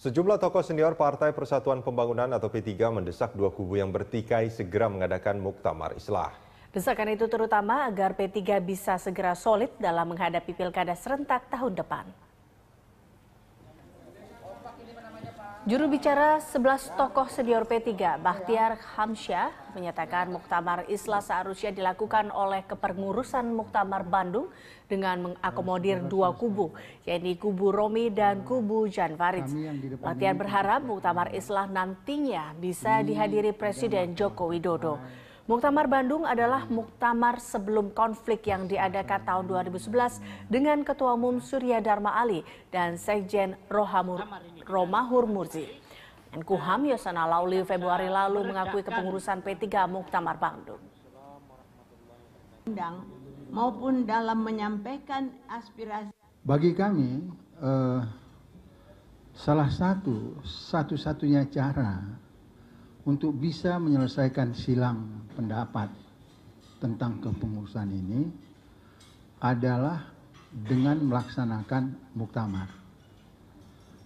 Sejumlah tokoh senior Partai Persatuan Pembangunan atau P3 mendesak dua kubu yang bertikai segera mengadakan muktamar islah. Desakan itu terutama agar P3 bisa segera solid dalam menghadapi pilkada serentak tahun depan. Juru bicara 11 tokoh senior P3, Bahtiar Hamsyah, menyatakan Muktamar Islah seharusnya dilakukan oleh kepengurusan Muktamar Bandung dengan mengakomodir dua kubu, yaitu kubu Romi dan kubu Jan Farid. Bahtiar berharap Muktamar Islah nantinya bisa dihadiri Presiden Joko Widodo. Muktamar Bandung adalah muktamar sebelum konflik yang diadakan tahun 2011 dengan Ketua Umum Surya Dharma Ali dan Sekjen Rohamur, Romahur Murzi. Menkuham Yosana Lauli Februari lalu mengakui kepengurusan P3 Muktamar Bandung. Maupun dalam menyampaikan aspirasi. Bagi kami, eh, salah satu satu-satunya cara untuk bisa menyelesaikan silang pendapat tentang kepengurusan ini adalah dengan melaksanakan muktamar.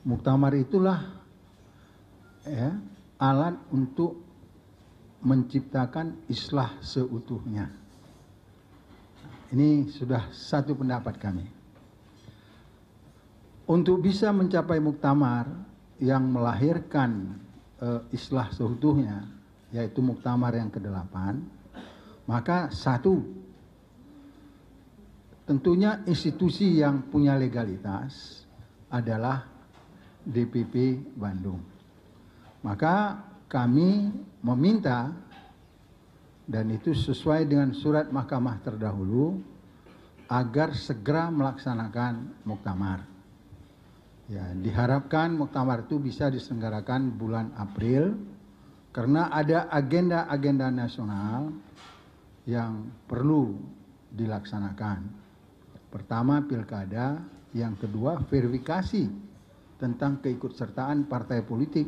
Muktamar itulah ya, alat untuk menciptakan islah seutuhnya. Ini sudah satu pendapat kami. Untuk bisa mencapai muktamar yang melahirkan Eh, islah seutuhnya yaitu muktamar yang ke-8 maka satu tentunya institusi yang punya legalitas adalah DPP Bandung. Maka kami meminta dan itu sesuai dengan surat mahkamah terdahulu agar segera melaksanakan muktamar. Ya, diharapkan muktamar itu bisa diselenggarakan bulan April karena ada agenda-agenda nasional yang perlu dilaksanakan. Pertama pilkada, yang kedua verifikasi tentang keikutsertaan partai politik